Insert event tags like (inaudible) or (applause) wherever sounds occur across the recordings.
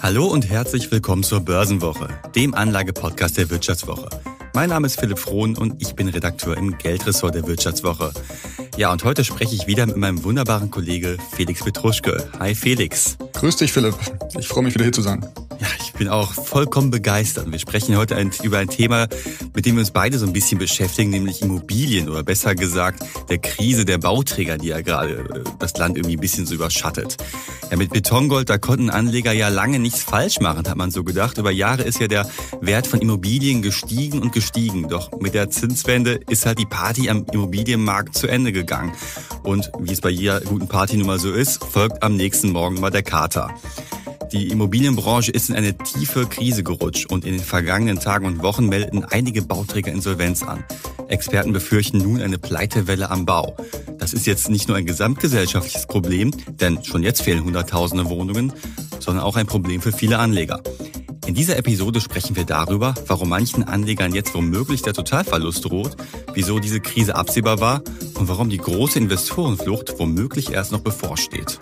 Hallo und herzlich willkommen zur Börsenwoche, dem Anlagepodcast der Wirtschaftswoche. Mein Name ist Philipp Frohn und ich bin Redakteur im Geldressort der Wirtschaftswoche. Ja, und heute spreche ich wieder mit meinem wunderbaren Kollege Felix Petruschke. Hi Felix. Grüß dich Philipp, ich freue mich wieder hier zu sein. Ja, ich bin auch vollkommen begeistert. Wir sprechen heute ein, über ein Thema, mit dem wir uns beide so ein bisschen beschäftigen, nämlich Immobilien oder besser gesagt der Krise der Bauträger, die ja gerade äh, das Land irgendwie ein bisschen so überschattet. Ja, mit Betongold, da konnten Anleger ja lange nichts falsch machen, hat man so gedacht. Über Jahre ist ja der Wert von Immobilien gestiegen und gestiegen. Doch mit der Zinswende ist halt die Party am Immobilienmarkt zu Ende gegangen. Und wie es bei jeder guten Party nun mal so ist, folgt am nächsten Morgen mal der Kater. Die Immobilienbranche ist in eine tiefe Krise gerutscht und in den vergangenen Tagen und Wochen melden einige Bauträger Insolvenz an. Experten befürchten nun eine Pleitewelle am Bau. Das ist jetzt nicht nur ein gesamtgesellschaftliches Problem, denn schon jetzt fehlen Hunderttausende Wohnungen, sondern auch ein Problem für viele Anleger. In dieser Episode sprechen wir darüber, warum manchen Anlegern jetzt womöglich der Totalverlust droht, wieso diese Krise absehbar war und warum die große Investorenflucht womöglich erst noch bevorsteht.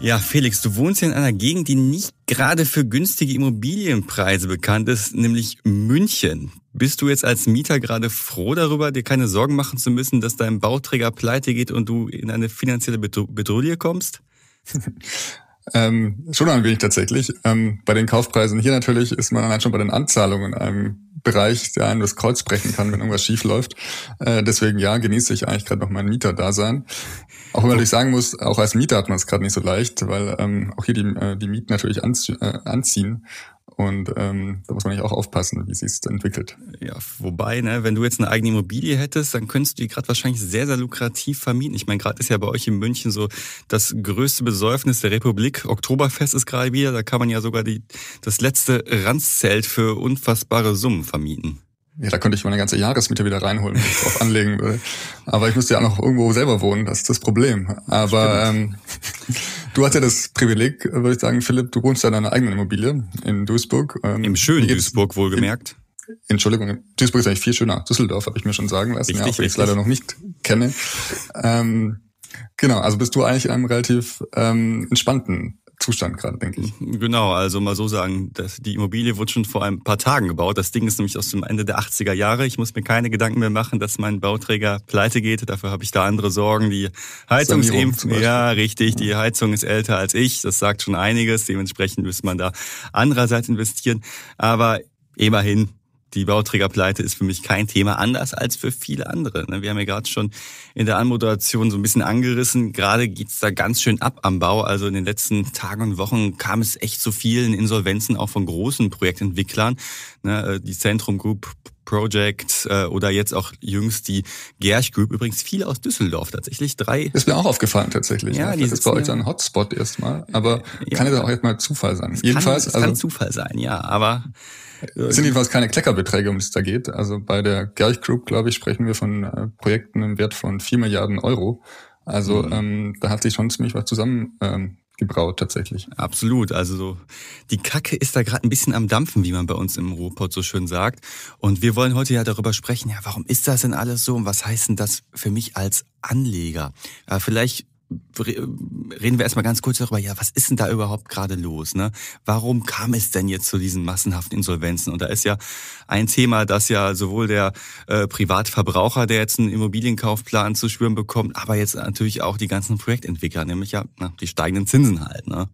Ja, Felix, du wohnst ja in einer Gegend, die nicht gerade für günstige Immobilienpreise bekannt ist, nämlich München. Bist du jetzt als Mieter gerade froh darüber, dir keine Sorgen machen zu müssen, dass dein Bauträger pleite geht und du in eine finanzielle Bedrohung kommst? (laughs) ähm, schon ein wenig tatsächlich. Ähm, bei den Kaufpreisen hier natürlich ist man dann halt schon bei den Anzahlungen in einem ähm, Bereich, der einem das Kreuz brechen kann, wenn irgendwas schief läuft. Äh, deswegen ja, genieße ich eigentlich gerade noch mein Mieter-Dasein. Auch wenn ich sagen muss, auch als Mieter hat man es gerade nicht so leicht, weil ähm, auch hier die, äh, die Mieten natürlich anzie äh, anziehen. Und ähm, da muss man ja auch aufpassen, wie sich entwickelt. Ja, wobei, ne, wenn du jetzt eine eigene Immobilie hättest, dann könntest du die gerade wahrscheinlich sehr, sehr lukrativ vermieten. Ich meine, gerade ist ja bei euch in München so das größte Besäufnis der Republik. Oktoberfest ist gerade wieder, da kann man ja sogar die, das letzte Ranzzelt für unfassbare Summen vermieten. Ja, da könnte ich meine ganze Jahresmiete wieder reinholen, wenn ich drauf (laughs) anlegen will. Aber ich müsste ja auch noch irgendwo selber wohnen, das ist das Problem. Aber ähm, du hast ja das Privileg, würde ich sagen, Philipp, du wohnst ja in deiner eigenen Immobilie in Duisburg. Ähm, Im schönen Duisburg, wohlgemerkt. Entschuldigung, Duisburg ist eigentlich viel schöner. Düsseldorf habe ich mir schon sagen lassen, richtig, ja, auch ich es leider noch nicht kenne. Ähm, genau, also bist du eigentlich in einem relativ ähm, entspannten Zustand gerade, denke ich. Genau, also mal so sagen, dass die Immobilie wurde schon vor ein paar Tagen gebaut. Das Ding ist nämlich aus dem Ende der 80er Jahre. Ich muss mir keine Gedanken mehr machen, dass mein Bauträger pleite geht. Dafür habe ich da andere Sorgen. Die Heizung ist eben, ja, richtig, die Heizung ist älter als ich. Das sagt schon einiges. Dementsprechend müsste man da andererseits investieren. Aber immerhin, die Bauträgerpleite ist für mich kein Thema, anders als für viele andere. Ne? Wir haben ja gerade schon in der Anmoderation so ein bisschen angerissen. Gerade geht's da ganz schön ab am Bau. Also in den letzten Tagen und Wochen kam es echt zu vielen Insolvenzen, auch von großen Projektentwicklern. Ne? Äh, die Zentrum Group Project äh, oder jetzt auch jüngst die Gersch Group, übrigens viele aus Düsseldorf tatsächlich, drei. Ist mir auch aufgefallen tatsächlich. Ja, ne? Das ist bei euch ja ein Hotspot erstmal, aber ja. kann es auch jetzt mal Zufall sein. Jedenfalls. Kann, also, kann Zufall sein, ja, aber es sind jedenfalls keine Kleckerbeträge, um die es da geht. Also bei der Gerch Group, glaube ich, sprechen wir von äh, Projekten im Wert von vier Milliarden Euro. Also mhm. ähm, da hat sich schon ziemlich was zusammen ähm, gebraut tatsächlich. Absolut. Also so, die Kacke ist da gerade ein bisschen am Dampfen, wie man bei uns im Ruhrpott so schön sagt. Und wir wollen heute ja darüber sprechen, ja, warum ist das denn alles so und was heißt denn das für mich als Anleger? Ja, äh, vielleicht reden wir erstmal ganz kurz darüber, ja, was ist denn da überhaupt gerade los? Ne? Warum kam es denn jetzt zu diesen massenhaften Insolvenzen? Und da ist ja ein Thema, dass ja sowohl der äh, Privatverbraucher, der jetzt einen Immobilienkaufplan zu spüren bekommt, aber jetzt natürlich auch die ganzen Projektentwickler, nämlich ja na, die steigenden Zinsen halt. Ne?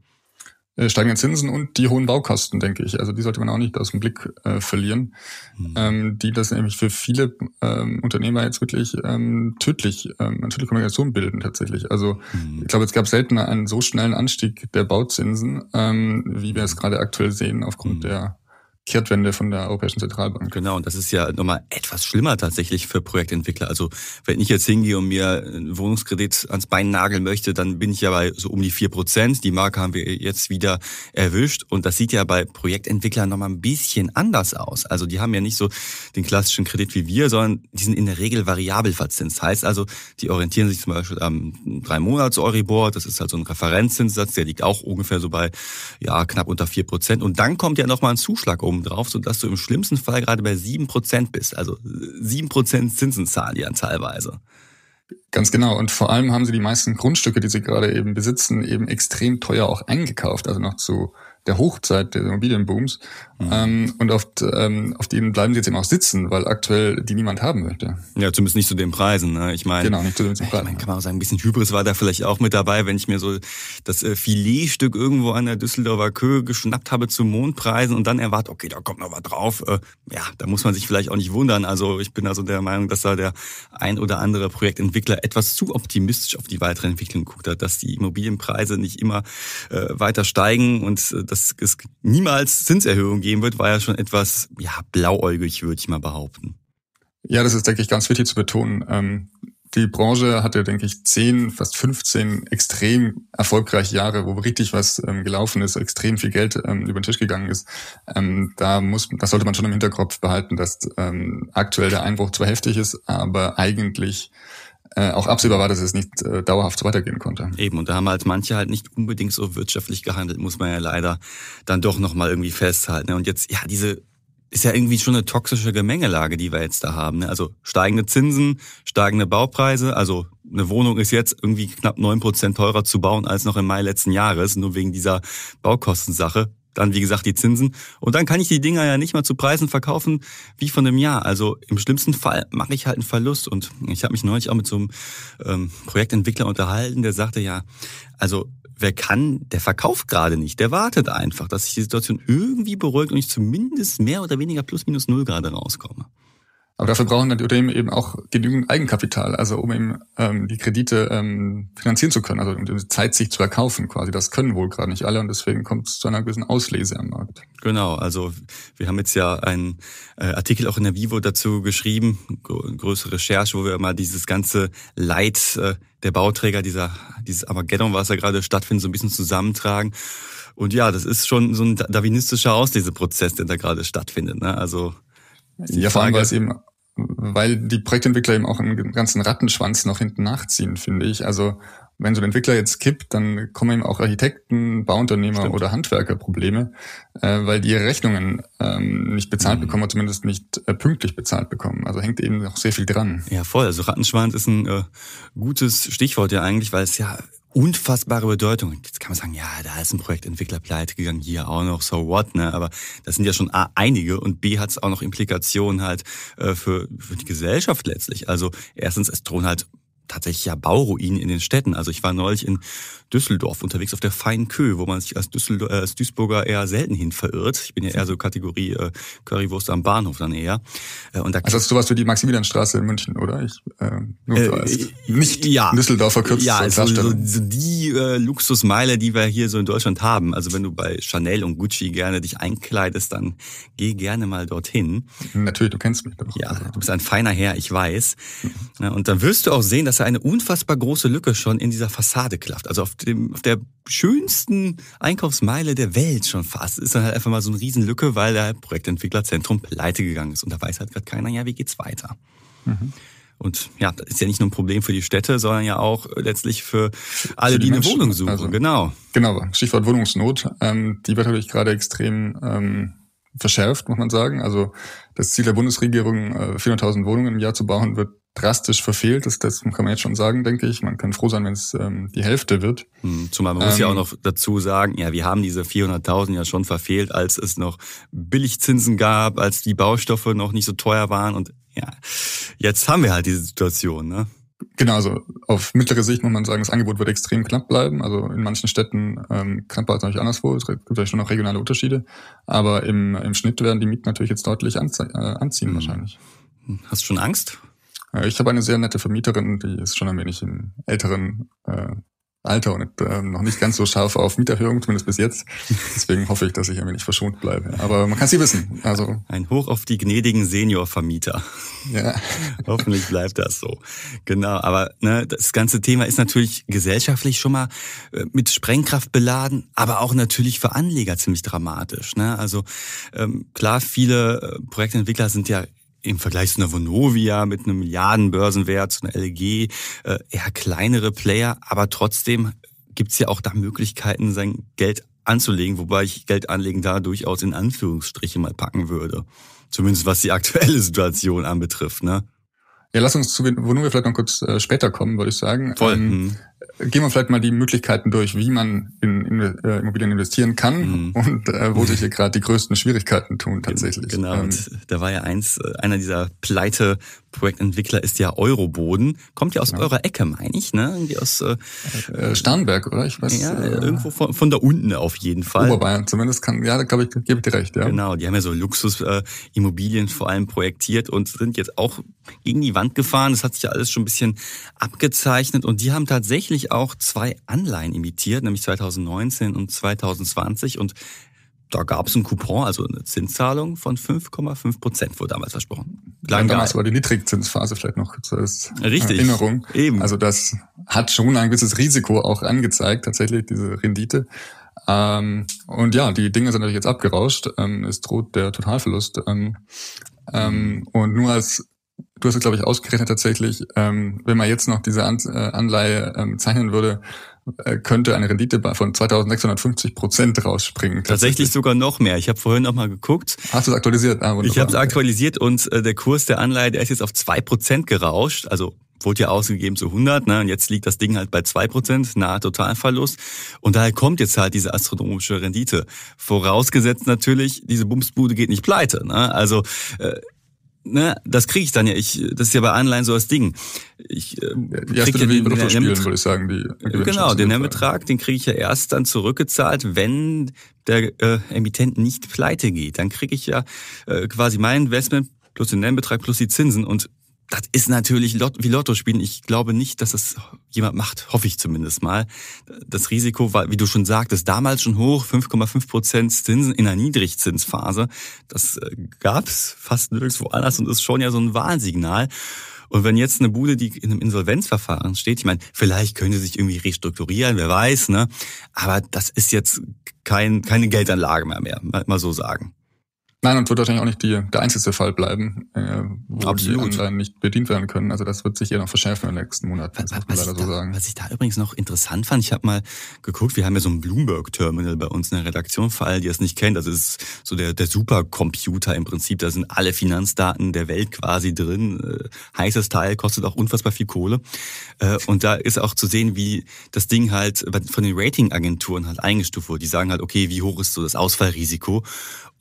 Äh, steigenden Zinsen und die hohen Baukosten, denke ich. Also die sollte man auch nicht aus dem Blick äh, verlieren, mhm. ähm, die das nämlich für viele ähm, Unternehmer jetzt wirklich ähm, tödlich, ähm, eine tödliche Kommunikation bilden tatsächlich. Also mhm. ich glaube, es gab selten einen so schnellen Anstieg der Bauzinsen, ähm, wie wir es hm. gerade aktuell sehen aufgrund mhm. der Kehrtwende von der Europäischen Zentralbank. Genau, und das ist ja nochmal etwas schlimmer tatsächlich für Projektentwickler. Also wenn ich jetzt hingehe und mir einen Wohnungskredit ans Bein nageln möchte, dann bin ich ja bei so um die vier Prozent. Die Marke haben wir jetzt wieder erwischt. Und das sieht ja bei Projektentwicklern nochmal ein bisschen anders aus. Also die haben ja nicht so den klassischen Kredit wie wir, sondern die sind in der Regel variabel verzinst. Heißt also, die orientieren sich zum Beispiel am drei monats euribor Das ist halt so ein Referenzzinssatz. Der liegt auch ungefähr so bei ja knapp unter vier Prozent. Und dann kommt ja nochmal ein Zuschlag um oben drauf, sodass du im schlimmsten Fall gerade bei 7% bist. Also 7% Zinsen zahlen die dann teilweise. Ganz genau. Und vor allem haben sie die meisten Grundstücke, die sie gerade eben besitzen, eben extrem teuer auch eingekauft. Also noch zu der Hochzeit des Immobilienbooms. Mhm. Ähm, und oft, ähm, auf denen bleiben sie jetzt eben auch sitzen, weil aktuell die niemand haben möchte. Ja, zumindest nicht zu den Preisen. Ne? Ich meine, genau, nicht zu den Preisen. Ich mein, kann man auch sagen, ein bisschen Hybris war da vielleicht auch mit dabei, wenn ich mir so das äh, Filetstück irgendwo an der Düsseldorfer Köhe geschnappt habe zu Mondpreisen und dann erwartet, okay, da kommt noch was drauf. Äh, ja, da muss man sich vielleicht auch nicht wundern. Also ich bin also der Meinung, dass da der ein oder andere Projektentwickler etwas zu optimistisch auf die weitere Entwicklung guckt hat, dass die Immobilienpreise nicht immer äh, weiter steigen und äh, dass es niemals Zinserhöhung geben wird, war ja schon etwas ja, blauäugig, würde ich mal behaupten. Ja, das ist, denke ich, ganz wichtig zu betonen. Ähm die Branche hatte, denke ich, zehn, fast 15 extrem erfolgreiche Jahre, wo richtig was ähm, gelaufen ist, extrem viel Geld ähm, über den Tisch gegangen ist. Ähm, da muss, das sollte man schon im Hinterkopf behalten, dass ähm, aktuell der Einbruch zwar heftig ist, aber eigentlich äh, auch absehbar war, dass es nicht äh, dauerhaft so weitergehen konnte. Eben, und da haben halt manche halt nicht unbedingt so wirtschaftlich gehandelt, muss man ja leider dann doch nochmal irgendwie festhalten. Ne? Und jetzt, ja, diese ist ja irgendwie schon eine toxische Gemengelage, die wir jetzt da haben. Ne? Also steigende Zinsen, steigende Baupreise. Also eine Wohnung ist jetzt irgendwie knapp neun Prozent teurer zu bauen als noch im Mai letzten Jahres, nur wegen dieser Baukostensache dann wie gesagt die Zinsen. Und dann kann ich die Dinger ja nicht mal zu Preisen verkaufen wie von einem Jahr. Also im schlimmsten Fall mache ich halt einen Verlust. Und ich habe mich neulich auch mit so einem ähm, Projektentwickler unterhalten, der sagte ja, also wer kann, der verkauft gerade nicht. Der wartet einfach, dass sich die Situation irgendwie beruhigt und ich zumindest mehr oder weniger plus minus null gerade rauskomme. Aber dafür brauchen dann die Unternehmen eben auch genügend Eigenkapital, also um eben ähm, die Kredite ähm, finanzieren zu können, also um die Zeit sich zu erkaufen quasi. Das können wohl gerade nicht alle und deswegen kommt es zu einer gewissen Auslese am Markt. Genau, also wir haben jetzt ja einen äh, Artikel auch in der Vivo dazu geschrieben, größere Recherche, wo wir mal dieses ganze Leid äh, der Bauträger, dieser, dieses Armageddon, was da gerade stattfindet, so ein bisschen zusammentragen. Und ja, das ist schon so ein darwinistischer Ausleseprozess, der da gerade stattfindet. Ne? Also die ja, Frage ist eben, weil die Projektentwickler eben auch einen ganzen Rattenschwanz noch hinten nachziehen, finde ich. Also wenn so ein Entwickler jetzt kippt, dann kommen eben auch Architekten, Bauunternehmer Stimmt. oder Handwerker Probleme, äh, weil die ihre Rechnungen ähm, nicht bezahlt mhm. bekommen oder zumindest nicht äh, pünktlich bezahlt bekommen. Also hängt eben noch sehr viel dran. Ja, voll. Also Rattenschwanz ist ein äh, gutes Stichwort ja eigentlich, weil es ja unfassbare Bedeutung. Jetzt kann man sagen, ja, da ist ein Projektentwickler pleite gegangen, hier auch noch, so what, ne? Aber das sind ja schon A, einige und B hat es auch noch Implikationen halt äh, für, für die Gesellschaft letztlich. Also erstens, es drohen halt tatsächlich ja Bauruinen in den Städten. Also ich war neulich in Düsseldorf unterwegs auf der Feinkö, wo man sich als, Düssel äh, als Duisburger eher selten hin verirrt. Ich bin ja eher so Kategorie äh, Currywurst am Bahnhof dann eher. Äh, und da also das ist sowas wie die Maximilianstraße in München, oder? Ich, äh, nur äh, als äh, nicht ja, Düsseldorf verkürzt. Ja, also so, so, so die äh, Luxusmeile, die wir hier so in Deutschland haben. Also wenn du bei Chanel und Gucci gerne dich einkleidest, dann geh gerne mal dorthin. Natürlich, du kennst mich doch. Ja, du bist ein feiner Herr, ich weiß. Mhm. Und dann wirst du auch sehen, dass dass er eine unfassbar große Lücke schon in dieser Fassade klafft. Also auf, dem, auf der schönsten Einkaufsmeile der Welt schon fast ist dann halt einfach mal so eine Riesenlücke, weil der Projektentwicklerzentrum pleite gegangen ist. Und da weiß halt gerade keiner, ja, wie geht's weiter? Mhm. Und ja, das ist ja nicht nur ein Problem für die Städte, sondern ja auch letztlich für alle, für die, die, eine Wohnung suchen. Also, genau. Genau, Stichwort Wohnungsnot. Ähm, die wird natürlich gerade extrem ähm, verschärft, muss man sagen. Also das Ziel der Bundesregierung, äh, 400.000 Wohnungen im Jahr zu bauen, wird drastisch verfehlt Das, Das kann man jetzt schon sagen, denke ich. Man kann froh sein, wenn es ähm, die Hälfte wird. Hm, zumal man ähm, muss ja ähm. auch noch dazu sagen, ja, wir haben diese 400.000 ja schon verfehlt, als es noch Billigzinsen gab, als die Baustoffe noch nicht so teuer waren. Und ja, jetzt haben wir halt diese Situation, ne? Genau, also auf mittlere Sicht muss man sagen, das Angebot wird extrem knapp bleiben. Also in manchen Städten ähm, knapper als natürlich anderswo. Es gibt vielleicht schon noch regionale Unterschiede. Aber im, im Schnitt werden die Mieten natürlich jetzt deutlich anzie äh, anziehen hm. wahrscheinlich. Hast du schon Angst? Ich habe eine sehr nette Vermieterin, die ist schon ein wenig im älteren äh, Alter und äh, noch nicht ganz so scharf auf Mieterhöhung, zumindest bis jetzt. Deswegen hoffe ich, dass ich ein wenig verschont bleibe. Aber man kann sie wissen. Also ein Hoch auf die gnädigen Seniorvermieter. Ja. (laughs) Hoffentlich bleibt das so. Genau. Aber ne, das ganze Thema ist natürlich gesellschaftlich schon mal äh, mit Sprengkraft beladen, aber auch natürlich für Anleger ziemlich dramatisch. Ne? Also ähm, klar, viele äh, Projektentwickler sind ja im Vergleich zu einer Vonovia mit einem Milliardenbörsenwert, zu einer LG, äh, eher kleinere Player, aber trotzdem gibt's ja auch da Möglichkeiten, sein Geld anzulegen, wobei ich Geld anlegen da durchaus in Anführungsstriche mal packen würde. Zumindest was die aktuelle Situation anbetrifft, ne? Ja, lass uns zu Vonovia vielleicht noch kurz äh, später kommen, würde ich sagen. Voll. Ähm, mhm gehen wir vielleicht mal die Möglichkeiten durch, wie man in, in äh, Immobilien investieren kann mhm. und äh, wo sich hier gerade die größten Schwierigkeiten tun tatsächlich. Genau, ähm. da war ja eins, äh, einer dieser Pleite-Projektentwickler ist ja Euroboden. Kommt ja aus genau. eurer Ecke, meine ich, ne? Irgendwie aus äh, äh, Starnberg, oder? Ich weiß. Ja, äh, irgendwo von, von da unten auf jeden Fall. Oberbayern zumindest kann, ja, da glaube ich, gebe ich dir recht, ja. Genau, die haben ja so Luxusimmobilien äh, vor allem projektiert und sind jetzt auch gegen die Wand gefahren. Das hat sich ja alles schon ein bisschen abgezeichnet und die haben tatsächlich tatsächlich auch zwei Anleihen imitiert, nämlich 2019 und 2020. Und da gab es einen Coupon, also eine Zinszahlung von 5,5 Prozent wurde damals versprochen. Lang ja, damals war die Niedrigzinsphase vielleicht noch zur äh, Richtig. Erinnerung. Eben. Also das hat schon ein gewisses Risiko auch angezeigt, tatsächlich diese Rendite. Ähm, und ja, die Dinge sind natürlich jetzt abgerauscht. Ähm, es droht der Totalverlust. Ähm, ähm und nur als du hast es, glaube ich, ausgerechnet tatsächlich, ähm, wenn man jetzt noch diese An äh, Anleihe ähm, zeichnen würde, äh, könnte eine Rendite von 2650 Prozent rausspringen. Tatsächlich tatsächlich sogar noch mehr. Ich habe vorhin mal geguckt. Hast du es aktualisiert? Ah, ich habe es aktualisiert und äh, der Kurs der Anleihe, der ist jetzt auf zwei Prozent gerauscht. Also wurde ja ausgegeben zu 100, ne? und jetzt liegt das Ding halt bei 2%, nahe Totalverlust. Und daher kommt jetzt halt diese astronomische Rendite. Vorausgesetzt natürlich, diese Bumsbude geht nicht pleite. Ne? Also äh, ne, das kriege ich dann ja. Ich, das ist ja bei Anleihen so das Ding. Ich äh, ja, kriege ja den, den spielen, würde ich sagen, die Genau, den Herbetrag, den kriege ich ja erst dann zurückgezahlt, wenn der äh, Emittent nicht pleite geht. Dann kriege ich ja äh, quasi mein Investment plus den Nennbetrag plus die Zinsen und das ist natürlich Lot wie Lotto spielen. Ich glaube nicht, dass das jemand macht, hoffe ich zumindest mal. Das Risiko war, wie du schon sagtest, damals schon hoch, 5,5 Prozent Zinsen in einer Niedrigzinsphase. Das äh, gab's fast nirgendwo anders und ist schon ja so ein Warnsignal. Und wenn jetzt eine Bude, die in einem Insolvenzverfahren steht, ich meine, vielleicht könnte sie sich irgendwie restrukturieren, wer weiß, ne? Aber das ist jetzt kein, keine Geldanlage mehr, mehr mal so sagen. Nein, und wird wahrscheinlich auch nicht die, der einzige Fall bleiben, äh, wo Absolut. die Anleihen nicht bedient werden können. Also das wird sich eher noch verschärfen in den nächsten Monaten, was, was, was, so sagen. was, ich da übrigens noch interessant fand, ich habe mal geguckt, wir haben ja so ein Bloomberg-Terminal bei uns in der Redaktion, für alle, die es nicht kennen, das ist so der, der Supercomputer im Prinzip, da sind alle Finanzdaten der Welt quasi drin. Äh, heißes Teil, kostet auch unfassbar viel Kohle. Äh, und da ist auch zu sehen, wie das Ding halt von den Ratingagenturen halt eingestuft wurde. Die sagen halt, okay, wie hoch ist so das Ausfallrisiko?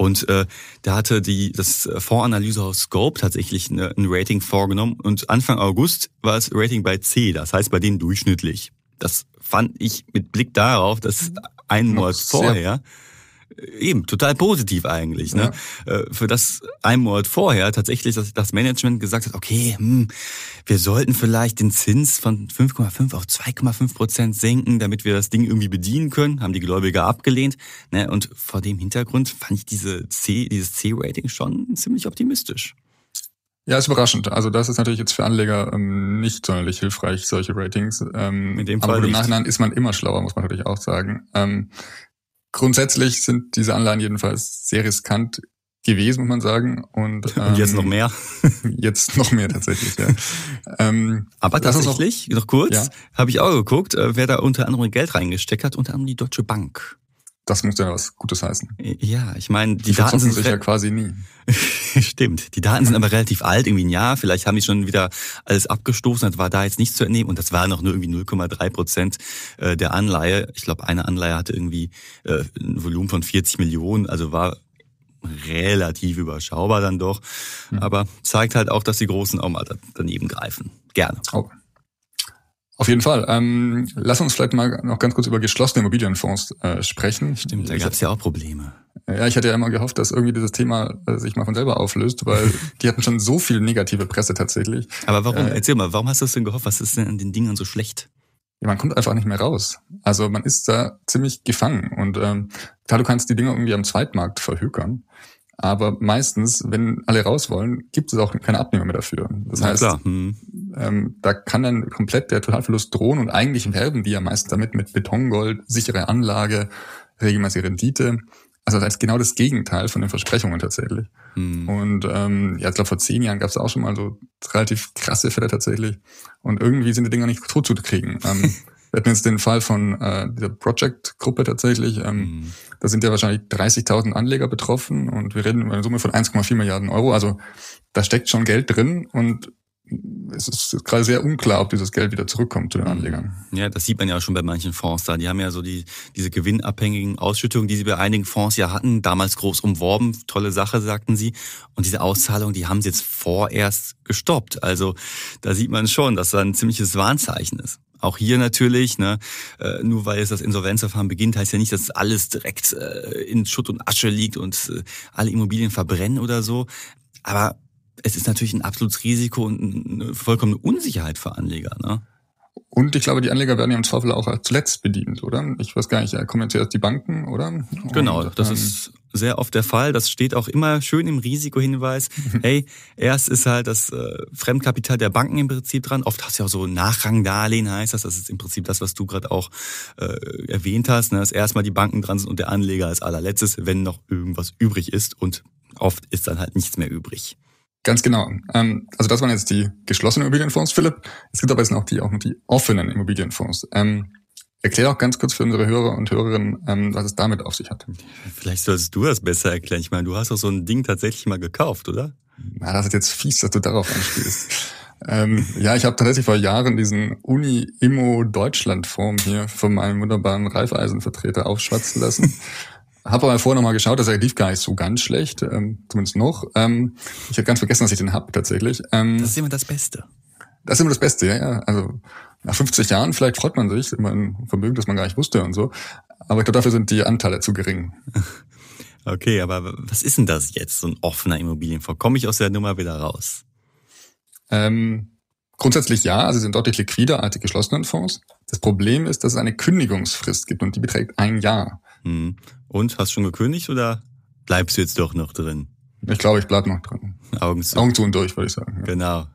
Und äh, da hatte die das Fondsanalysehaus Scope tatsächlich eine, ein Rating vorgenommen und Anfang August war es Rating bei C, das heißt bei denen durchschnittlich. Das fand ich mit Blick darauf, dass mhm. ein Monat vorher äh, eben, total positiv eigentlich. Ne? Ja. Äh, für das ein Monat vorher tatsächlich, dass das Management gesagt hat, okay, hm, wir sollten vielleicht den Zins von 5,5 auf 2,5 Prozent senken, damit wir das Ding irgendwie bedienen können, haben die Gläubiger abgelehnt. Ne? Und vor dem Hintergrund fand ich diese C, dieses C-Rating schon ziemlich optimistisch. Ja, ist überraschend. Also das ist natürlich jetzt für Anleger ähm, nicht sonderlich hilfreich, solche Ratings. Ähm, In dem Fall aber im Nachhinein ist man immer schlauer, muss man natürlich auch sagen. Ähm, grundsätzlich sind diese Anleihen jedenfalls sehr riskant gewesen, muss man sagen. Und, ähm, (laughs) und jetzt ähm, noch mehr. (laughs) jetzt noch mehr tatsächlich, ja. ähm, Aber tatsächlich, noch kurz, ja. habe ich auch geguckt, äh, wer da unter anderem Geld reingesteckt hat, unter anderem die Deutsche Bank. Das muss ja was Gutes heißen. Ja, ich meine, die, die Daten sind sich ja quasi nie. (laughs) Stimmt. Die Daten sind aber relativ alt, irgendwie ein Jahr. Vielleicht haben die schon wieder alles abgestoßen. Das war da jetzt nichts zu entnehmen. Und das war noch nur irgendwie 0,3 Prozent äh, der Anleihe. Ich glaube, eine Anleihe hatte irgendwie äh, ein Volumen von 40 Millionen. Also war relativ überschaubar dann doch. Mhm. Aber zeigt halt auch, dass die Großen auch mal daneben greifen. Gerne. Okay. Auf jeden Fall. Ähm, lass uns vielleicht mal noch ganz kurz über geschlossene Immobilienfonds äh, sprechen. Stimmt, da gab es ja auch Probleme. Ja, ich hatte ja immer gehofft, dass irgendwie dieses Thema äh, sich mal von selber auflöst, weil (laughs) die hatten schon so viel negative Presse tatsächlich. Aber warum, äh, erzähl mal, warum hast du das denn gehofft? Was ist denn an den Dingern so schlecht? Ja, man kommt einfach nicht mehr raus. Also man ist da ziemlich gefangen. Und ähm, klar, du kannst die Dinger irgendwie am Zweitmarkt verhökern. Aber meistens, wenn alle raus wollen, gibt es auch keine Abnehmer mehr dafür. Das Na heißt, hm. ähm, da kann dann komplett der Totalverlust drohen und eigentlich werben die ja meistens damit mit Betongold, sichere Anlage, regelmäßige Rendite. Also das ist genau das Gegenteil von den Versprechungen tatsächlich. Hm. Und ähm, ja, ich glaube, vor zehn Jahren gab es auch schon mal so relativ krasse Fälle tatsächlich. Und irgendwie sind die Dinger nicht tot zu kriegen. Ähm, (laughs) Wir hatten jetzt den Fall von äh, dieser Project-Gruppe tatsächlich. Ähm, mhm. Da sind ja wahrscheinlich 30.000 Anleger betroffen und wir reden über eine Summe von 1,4 Milliarden Euro. Also da steckt schon Geld drin und es ist gerade sehr unklar, ob dieses Geld wieder zurückkommt zu den mhm. Anlegern. Ja, das sieht man ja schon bei manchen Fonds da. Die haben ja so die, diese gewinnabhängigen Ausschüttungen, die sie bei einigen Fonds ja hatten, damals groß umworben, tolle Sache, sagten sie. Und diese Auszahlung, die haben sie jetzt vorerst gestoppt. Also da sieht man schon, dass da ein ziemliches Warnzeichen ist. Auch hier natürlich, ne, äh, nur weil jetzt das Insolvenzverfahren beginnt, heißt ja nicht, dass alles direkt äh, in Schutt und Asche liegt und äh, alle Immobilien verbrennen oder so. Aber es ist natürlich ein absolutes Risiko und eine vollkommene Unsicherheit für Anleger. Ne? Und ich glaube, die Anleger werden ja im Zweifel auch zuletzt bedient, oder? Ich weiß gar nicht, er äh, kommentiert erst die Banken, oder? Genau, und, genau, das ähm, ist sehr oft der Fall. Das steht auch immer schön im Risikohinweis. (laughs) hey, erst ist halt das äh, Fremdkapital der Banken im Prinzip dran. Oft hast du ja auch so Nachrangdarlehen, heißt das. Das ist im Prinzip das, was du gerade auch äh, erwähnt hast, ne? dass erstmal die Banken dran sind und der Anleger als allerletztes, wenn noch irgendwas übrig ist. Und oft ist dann halt nichts mehr übrig. Ganz genau. Ähm, also das waren jetzt die geschlossenen Immobilienfonds, Philipp. Es gibt aber jetzt noch die, auch noch die offenen Immobilienfonds. Ähm, Erklär doch ganz kurz für unsere Hörer und Hörerinnen, ähm, was es damit auf sich hat. Vielleicht sollst du das besser erklären. Ich meine, du hast doch so ein Ding tatsächlich mal gekauft, oder? Na, das ist jetzt fies, dass du darauf anspielst. ähm, ja, ich habe tatsächlich vor Jahren diesen Uni-Immo Deutschland-Form hier von meinem wunderbaren Raiffeisenvertreter aufschwatzen lassen. Habe aber vorher nochmal geschaut, dass er lief gar nicht so ganz schlecht, ähm, zumindest noch. Ähm, ich habe ganz vergessen, dass ich den hab tatsächlich. Ähm, das ist immer das Beste. Das ist immer das Beste, ja, ja. Also nach 50 Jahren vielleicht freut man sich immer ein Vermögen, das man gar nicht wusste und so. Aber ich glaube, dafür sind die Anteile zu gering. (laughs) Okay, aber was ist denn das jetzt, so ein offener Immobilienfonds? Komme ich aus der Nummer wieder raus? Ähm, grundsätzlich ja, also sie sind deutlich liquider als die geschlossenen Fonds. Das Problem ist, dass es eine Kündigungsfrist gibt und die beträgt ein Jahr. Hm. Und hast schon gekündigt oder bleibst du jetzt doch noch drin? Ich glaube, ich bleib noch drin. Augen zu. Augen zu und durch, würde ich sagen. Ja. Genau.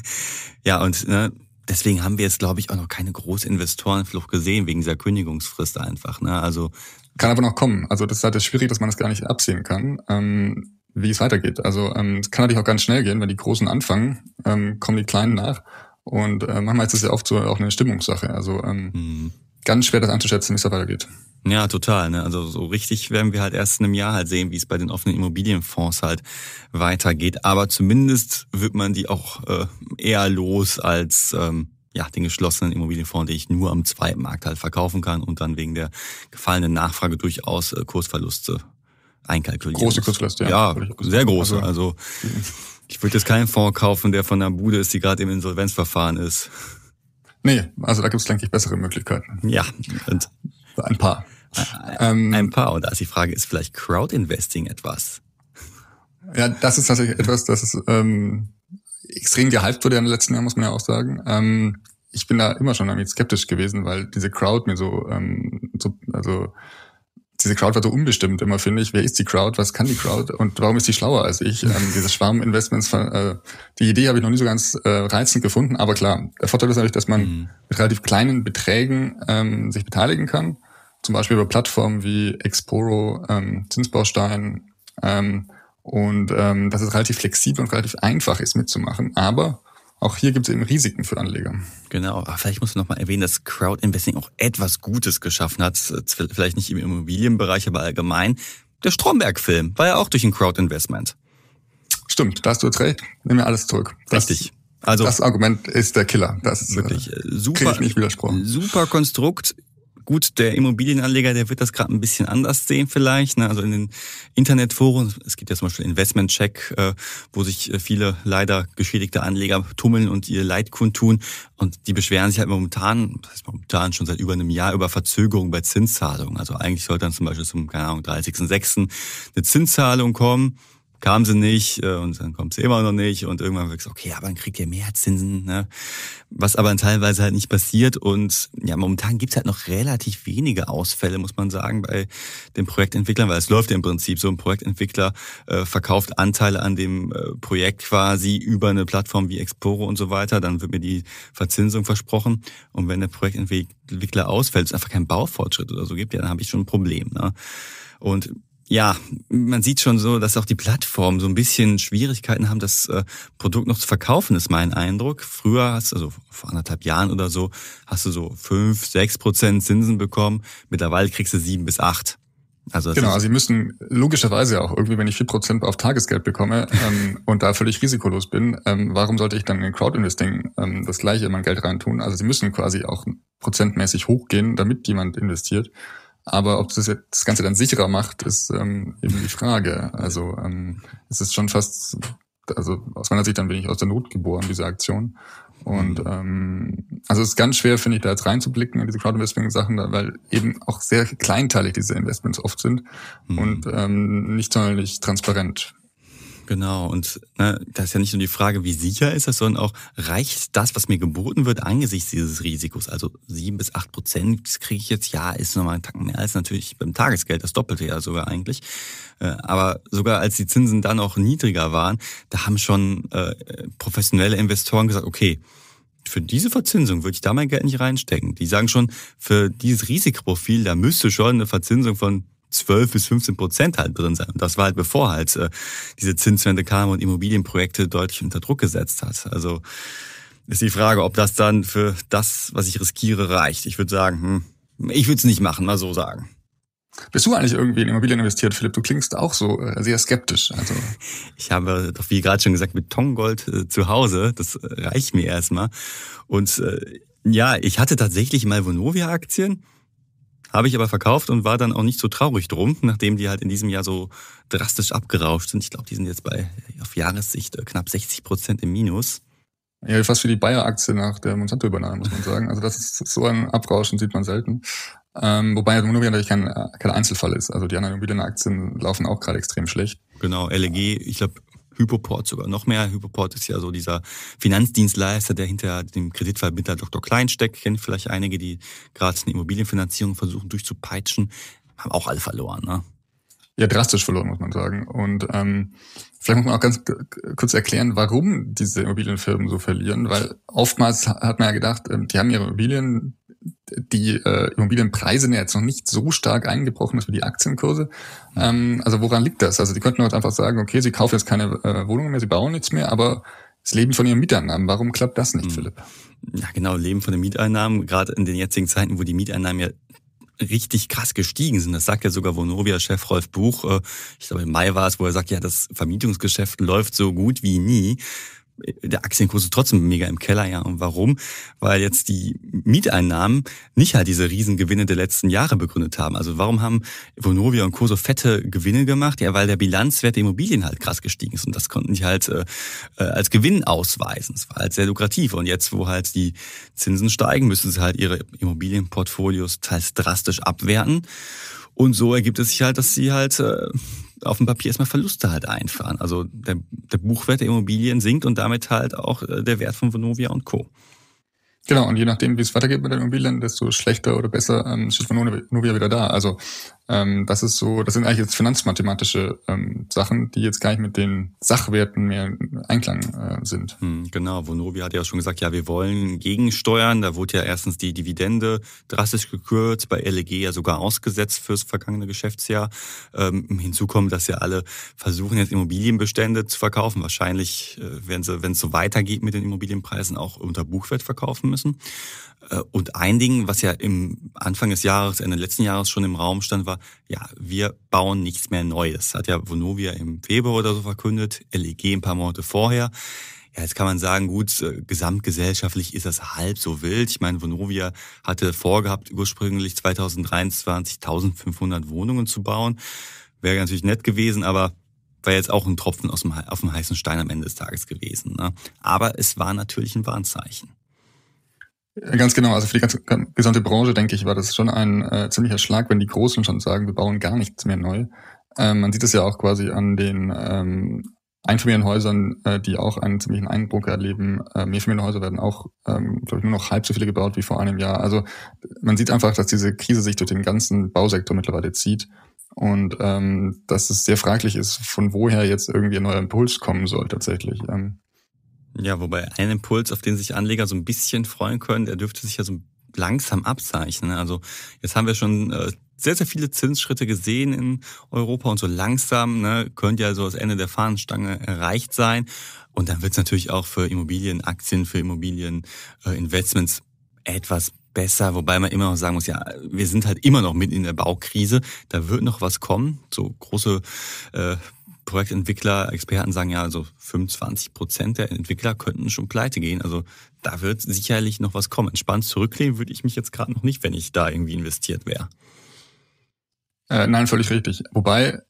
(laughs) ja, und ne, deswegen haben wir jetzt, glaube ich, auch noch keine große Investorenflucht gesehen, wegen dieser Kündigungsfrist einfach. Ne? Also kann aber noch kommen. Also das ist halt schwierig, dass man das gar nicht absehen kann, ähm, wie es weitergeht. Also ähm, es kann natürlich auch ganz schnell gehen, wenn die Großen anfangen, ähm, kommen die Kleinen nach. Und äh, manchmal ist es ja oft so auch eine Stimmungssache. Also ähm, mhm. ganz schwer das anzuschätzen, wie es da weitergeht. Ja, total. Ne? Also so richtig werden wir halt erst in einem Jahr halt sehen, wie es bei den offenen Immobilienfonds halt weitergeht. Aber zumindest wird man die auch äh, eher los als ähm, ja, den geschlossenen Immobilienfonds, den ich nur am zweiten Markt halt verkaufen kann und dann wegen der gefallenen Nachfrage durchaus äh, Kursverluste einkalkulieren. Große Kursverluste, ja. Ja, sehr große. Also-, also ich würde jetzt keinen Fonds kaufen, der von einer Bude ist, die gerade im Insolvenzverfahren ist. Nee, also da gibt es, denke ich, bessere Möglichkeiten. Ja, und ein paar. Ähm, ein paar. Und da ist die Frage, ist vielleicht Crowdinvesting etwas? Ja, das ist tatsächlich etwas, das ist ähm, extrem gehypt wurde in den letzten Jahren, muss man ja auch sagen. Ähm, ich bin da immer schon irgendwie skeptisch gewesen, weil diese Crowd mir so, ähm, so also diese Crowd war so unbestimmt immer, finde ich. Wer ist die Crowd? Was kann die Crowd? Und warum ist die schlauer als ich? Ähm, (laughs) diese Schwarminvestments, äh, die Idee habe ich noch nie so ganz äh, reizend gefunden. Aber klar, der Vorteil ist natürlich, dass man mhm. mit relativ kleinen Beträgen ähm, sich beteiligen kann zum Beispiel über Plattformen wie Exporo, ähm, Zinsbaustein ähm, und ähm, dass es relativ flexibel und relativ einfach ist mitzumachen. Aber auch hier gibt es eben Risiken für Anleger. Genau, aber ah, vielleicht muss man nochmal erwähnen, dass Crowdinvesting auch etwas Gutes geschaffen hat. Äh, vielleicht nicht im Immobilienbereich, aber allgemein. Der Stromberg-Film war ja auch durch ein Crowdinvestment. Stimmt, da hast du jetzt recht. Nehmen wir alles zurück. Das, Richtig. Also das Argument ist der Killer. Das ist wirklich äh, äh, super, ich nicht widersprochen. Super Konstrukt. Gut, der Immobilienanleger, der wird das gerade ein bisschen anders sehen vielleicht. Ne? Also in den Internetforen, es gibt ja zum Beispiel Investmentcheck, äh, wo sich äh, viele leider geschädigte Anleger tummeln und ihr Leid kundtun. Und die beschweren sich halt momentan, das heißt momentan schon seit über einem Jahr, über Verzögerungen bei Zinszahlungen. Also eigentlich sollte dann zum Beispiel zum, keine Ahnung, 30.06. eine Zinszahlung kommen kam sie nicht äh, und dann kommt sie immer noch nicht und irgendwann wird gesagt, okay, aber dann kriegt ihr mehr Zinsen, ne? was aber teilweise halt nicht passiert und ja, momentan gibt's halt noch relativ wenige Ausfälle, muss man sagen, bei den Projektentwicklern, weil es läuft ja im Prinzip so, ein Projektentwickler äh, verkauft Anteile an dem äh, Projekt quasi über eine Plattform wie Exporo und so weiter, dann wird mir die Verzinsung versprochen und wenn der Projektentwickler ausfällt, es einfach keinen Baufortschritt oder so gibt, ja, dann habe ich schon ein Problem. Ne? Und ja, man sieht schon so, dass auch die Plattformen so ein bisschen Schwierigkeiten haben, das äh, Produkt noch zu verkaufen, ist mein Eindruck. Früher hast du, also vor anderthalb Jahren oder so, hast du so fünf, sechs Prozent Zinsen bekommen. Mittlerweile kriegst du sieben bis acht. Also genau, also sie müssen logischerweise auch irgendwie, wenn ich vier Prozent auf Tagesgeld bekomme (laughs) ähm, und da völlig risikolos bin, ähm, warum sollte ich dann in Crowdinvesting ähm, das gleiche in mein Geld reintun? Also sie müssen quasi auch prozentmäßig hochgehen, damit jemand investiert. Aber ob das jetzt das Ganze dann sicherer macht, ist ähm, eben die Frage. Also ähm, es ist schon fast, also aus meiner Sicht dann bin ich aus der Not geboren, diese Aktion. Und mhm. ähm, also es ist ganz schwer, finde ich, da jetzt reinzublicken in diese crowd Crowdinvesting-Sachen, weil eben auch sehr kleinteilig diese Investments oft sind mhm. und ähm, nicht sonderlich transparent. Genau, und ne, da ist ja nicht nur die Frage, wie sicher ist das, sondern auch, reicht das, was mir geboten wird, angesichts dieses Risikos? Also sieben bis acht Prozent, das kriege ich jetzt, ja, ist nochmal ein Tacken mehr als natürlich beim Tagesgeld, das Doppelte ja sogar eigentlich. Äh, aber sogar als die Zinsen dann auch niedriger waren, da haben schon äh, professionelle Investoren gesagt, okay, für diese Verzinsung würde ich da mein Geld nicht reinstecken. Die sagen schon, für dieses Risikoprofil, da müsste schon eine Verzinsung von 12 bis 15 Prozent halt drin sein. Und das war halt bevor halt äh, diese Zinswende kam und Immobilienprojekte deutlich unter Druck gesetzt hat. Also ist die Frage, ob das dann für das, was ich riskiere, reicht. Ich würde sagen, hm, ich würde es nicht machen, mal so sagen. Bist du eigentlich irgendwie in Immobilien investiert, Philipp? Du klingst auch so äh, sehr skeptisch. Also (laughs) ich habe doch, wie gerade schon gesagt, Betongold äh, zu Hause. Das äh, reicht mir erstmal. Und äh, ja, ich hatte tatsächlich mal Vonovia-Aktien habe ich aber verkauft und war dann auch nicht so traurig drum, nachdem die halt in diesem Jahr so drastisch abgerauscht sind. Ich glaube, die sind jetzt bei auf Jahressicht äh, knapp 60 Prozent im Minus. Ja, fast wie die Bayer-Aktie nach der Monsanto-Übernahme, muss man sagen. Also das ist so ein Abrauschen, sieht man selten. Ähm, wobei Vonovia natürlich kein, äh, kein Einzelfall ist. Also die anderen Immobilienaktien laufen auch gerade extrem schlecht. Genau, LEG, ich glaube, Hypoport sogar noch mehr. Hypoport ist ja so dieser Finanzdienstleister, der hinter dem Kreditvermittler Dr. Klein steckt. Kennt vielleicht einige, die gerade eine Immobilienfinanzierung versuchen durchzupeitschen. Haben auch alle verloren, ne? Ja, drastisch verloren, muss man sagen. Und ähm, vielleicht muss man auch ganz kurz erklären, warum diese Immobilienfirmen so verlieren, weil oftmals hat man ja gedacht, ähm, die haben ihre Immobilien, die äh, Immobilienpreise sind ja jetzt noch nicht so stark eingebrochen ist wie die Aktienkurse. Ähm, also woran liegt das? Also die könnten halt einfach sagen, okay, sie kaufen jetzt keine äh, Wohnungen mehr, sie bauen nichts mehr, aber das Leben von ihren Mieteinnahmen. Warum klappt das nicht, mhm. Philipp? Ja, genau, Leben von den Mieteinnahmen, gerade in den jetzigen Zeiten, wo die Mieteinnahmen ja richtig krass gestiegen sind. Das sagt ja sogar Vonovia-Chef Rolf Buch, äh, ich glaube im Mai war es, wo er sagt, ja, das Vermietungsgeschäft läuft so gut wie nie der Aktienkurs ist trotzdem mega im Keller, ja. Und warum? Weil jetzt die Mieteinnahmen nicht halt diese Riesengewinne der letzten Jahre begründet haben. Also warum haben Vonovia und Co. so fette Gewinne gemacht? Ja, weil der Bilanzwert der Immobilien halt krass gestiegen ist und das konnten die halt äh, äh als Gewinn ausweisen. Es war halt sehr lukrativ. Und jetzt, wo halt die Zinsen steigen, müssen sie halt ihre Immobilienportfolios teils drastisch abwerten. Und so ergibt es sich halt, dass sie halt äh, auf dem Papier erstmal Verluste halt einfahren. Also der, der Buchwert der Immobilien sinkt und damit halt auch äh, der Wert von Vonovia und Co. Genau, und je nachdem, wie es weitergeht mit den Immobilien, desto schlechter oder besser ähm, steht Vonovia wieder da. Also ähm, das ist so, das sind eigentlich jetzt finanzmathematische ähm, Sachen, die jetzt gar nicht mit den Sachwerten mehr im Einklang äh, sind. Hm, genau, Vonobi hat ja schon gesagt, ja, wir wollen gegensteuern. Da wurde ja erstens die Dividende drastisch gekürzt, bei LEG ja sogar ausgesetzt fürs vergangene Geschäftsjahr. Ähm, hinzu kommt, dass ja alle versuchen jetzt Immobilienbestände zu verkaufen. Wahrscheinlich, äh, wenn es so weitergeht mit den Immobilienpreisen, auch unter Buchwert verkaufen müssen. Äh, und ein Ding, was ja im Anfang des Jahres, Ende letzten Jahres schon im Raum stand, war, ja, wir bauen nichts mehr Neues. Hat ja Vonovia im Februar oder so verkündet, LEG ein paar Monate vorher. Ja, jetzt kann man sagen, gut, äh, gesamtgesellschaftlich ist das halb so wild. Ich meine, Vonovia hatte vorgehabt, ursprünglich 2023 1500 Wohnungen zu bauen. Wäre natürlich nett gewesen, aber wäre jetzt auch ein Tropfen aus dem, auf dem heißen Stein am Ende des Tages gewesen. Ne? Aber es war natürlich ein Warnzeichen. Äh, ganz genau, also für die ganze, gesamte Branche, denke ich, war das schon ein äh, ziemlicher Schlag, wenn die Großen schon sagen, wir bauen gar nichts mehr neu. Ähm, man sieht es ja auch quasi an den ähm, Einfamilienhäusern, äh, die auch einen ziemlichen Einbruch erleben. Äh, Mehrfamilienhäuser werden auch, ähm, glaube ich, nur noch halb so viele gebaut wie vor einem Jahr. Also man sieht einfach, dass diese Krise sich durch den ganzen Bausektor mittlerweile zieht und ähm, dass es sehr fraglich ist, von woher jetzt irgendwie ein neuer Impuls kommen soll tatsächlich. Ähm, ja, wobei ein Impuls, auf den sich Anleger so ein bisschen freuen können, der dürfte sich ja so langsam abzeichnen. Also jetzt haben wir schon äh, sehr, sehr viele Zinsschritte gesehen in Europa und so langsam ne, könnte ja so das Ende der Fahnenstange erreicht sein. Und dann wird es natürlich auch für Immobilienaktien, für Immobilieninvestments äh, etwas besser, wobei man immer noch sagen muss, ja, wir sind halt immer noch mitten in der Baukrise, da wird noch was kommen. So große äh, Projektentwickler, Experten sagen ja, also 25 Prozent der Entwickler könnten schon pleite gehen. Also da wird sicherlich noch was kommen. Entspannt zurücklehnen würde ich mich jetzt gerade noch nicht, wenn ich da irgendwie investiert wäre. Äh, nein, völlig richtig. Wobei,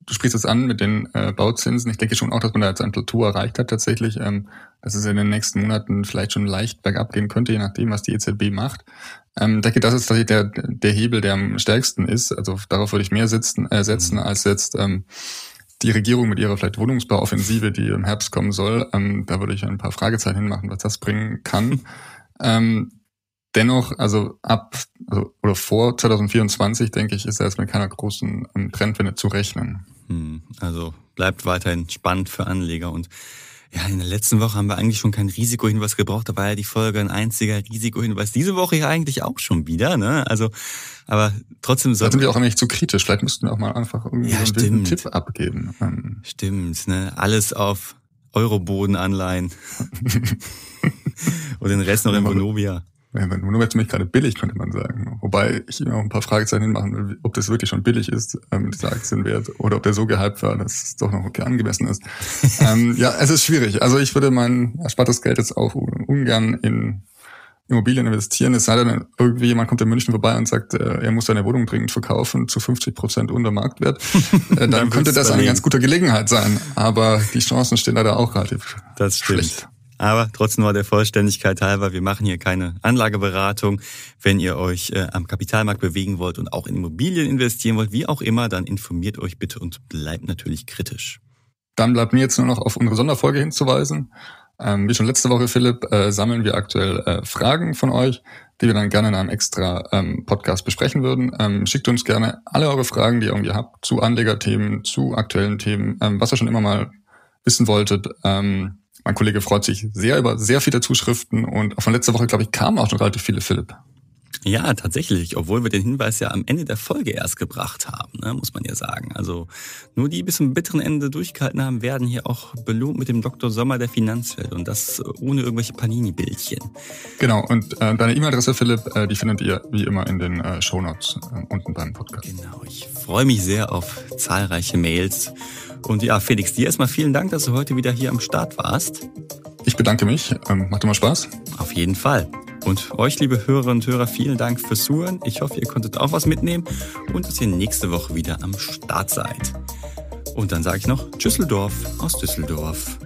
du sprichst es an mit den äh, Bauzinsen. Ich denke schon auch, dass man da jetzt ein Plateau erreicht hat tatsächlich, ähm, dass es in den nächsten Monaten vielleicht schon leicht bergab gehen könnte, je nachdem, was die EZB macht. Ähm, denke, das ist tatsächlich der, der Hebel, der am stärksten ist. Also darauf würde ich mehr sitzen, äh, setzen mhm. als jetzt ähm, die Regierung mit ihrer vielleicht Wohnungsbauoffensive, die im Herbst kommen soll, ähm, da würde ich ein paar Fragezeichen hinmachen, was das bringen kann. (laughs) ähm, dennoch, also ab also, oder vor 2024, denke ich, ist da jetzt mit keiner großen ähm, Trendwende zu rechnen. Hm, also bleibt weiterhin spannend für Anleger und ja, in der letzten Woche haben wir eigentlich schon kein Risikohinweis gebraucht. Da war ja die Folge ein einziger Risikohinweis. Diese Woche ja eigentlich auch schon wieder, ne? Also, aber trotzdem sollten. Da sind wir auch eigentlich zu kritisch. Vielleicht müssten wir auch mal einfach irgendwie ja, so einen Tipp abgeben. Ähm. Stimmt, ne? Alles auf Euroboden anleihen. (laughs) Und den Rest noch in Bonovia. Ja, wenn Monomail zumindest gerade billig, könnte man sagen. Wobei ich immer ein paar Fragezeichen hinmachen will, ob das wirklich schon billig ist, ähm, dieser Aktienwert, oder ob der so gehypt war, dass es doch noch okay angemessen ist. (laughs) ähm, ja, es ist schwierig. Also ich würde mein erspartes Geld jetzt auch ungern in Immobilien investieren, es sei denn, irgendwie jemand kommt in München vorbei und sagt, äh, er muss seine Wohnung dringend verkaufen zu 50 Prozent unter Marktwert, äh, (laughs) dann, dann könnte das eine ganz gute Gelegenheit sein. Aber die Chancen stehen leider auch relativ das stimmt. schlecht. Aber trotzdem war der Vollständigkeit halber, wir machen hier keine Anlageberatung. Wenn ihr euch äh, am Kapitalmarkt bewegen wollt und auch in Immobilien investieren wollt, wie auch immer, dann informiert euch bitte und bleibt natürlich kritisch. Dann bleibt mir jetzt nur noch auf unsere Sonderfolge hinzuweisen. Ähm, wie schon letzte Woche, Philipp, äh, sammeln wir aktuell äh, Fragen von euch, die wir dann gerne in einem extra ähm, Podcast besprechen würden. Ähm, schickt uns gerne alle eure Fragen, die ihr irgendwie habt, zu Anlegerthemen, zu aktuellen Themen, ähm, was ihr schon immer mal wissen wolltet. Ähm, mein Kollege freut sich sehr über sehr viele Zuschriften und von letzter Woche, glaube ich, kamen auch schon relativ viele, Philipp. Ja, tatsächlich, obwohl wir den Hinweis ja am Ende der Folge erst gebracht haben, ne, muss man ja sagen. Also nur die bis zum bitteren Ende durchgehalten haben, werden hier auch belohnt mit dem Dr. Sommer der Finanzwelt und das ohne irgendwelche Panini-Bildchen. Genau, und äh, deine E-Mail-Adresse, Philipp, äh, die findet ihr wie immer in den äh, Shownotes äh, unten beim Podcast. Genau, ich freue mich sehr auf zahlreiche Mails und ja, Felix, dir erstmal vielen Dank, dass du heute wieder hier am Start warst. Ich bedanke mich. Ähm, macht immer Spaß. Auf jeden Fall. Und euch, liebe Hörerinnen und Hörer, vielen Dank fürs Zuhören. Ich hoffe, ihr konntet auch was mitnehmen und dass ihr nächste Woche wieder am Start seid. Und dann sage ich noch Düsseldorf aus Düsseldorf.